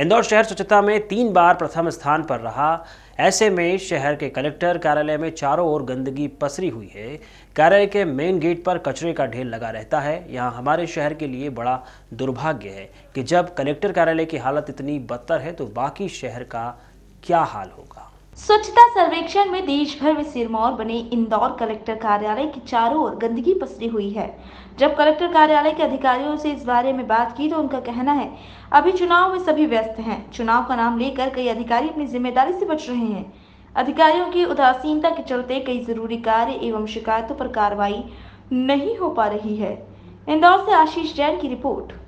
इंदौर शहर स्वच्छता में तीन बार प्रथम स्थान पर रहा ऐसे में शहर के कलेक्टर कार्यालय में चारों ओर गंदगी पसरी हुई है कार्यालय के मेन गेट पर कचरे का ढेर लगा रहता है यहाँ हमारे शहर के लिए बड़ा दुर्भाग्य है कि जब कलेक्टर कार्यालय की हालत इतनी बदतर है तो बाकी शहर का क्या हाल होगा स्वच्छता सर्वेक्षण में देश भर में सिरमौर बने इंदौर कलेक्टर कार्यालय की चारों ओर गंदगी पसरी हुई है जब कलेक्टर कार्यालय के अधिकारियों से इस बारे में बात की तो उनका कहना है अभी चुनाव में सभी व्यस्त हैं चुनाव का नाम लेकर कई अधिकारी अपनी जिम्मेदारी से बच रहे हैं अधिकारियों की उदासीनता के चलते कई जरूरी कार्य एवं शिकायतों पर कार्रवाई नहीं हो पा रही है इंदौर से आशीष जैन की रिपोर्ट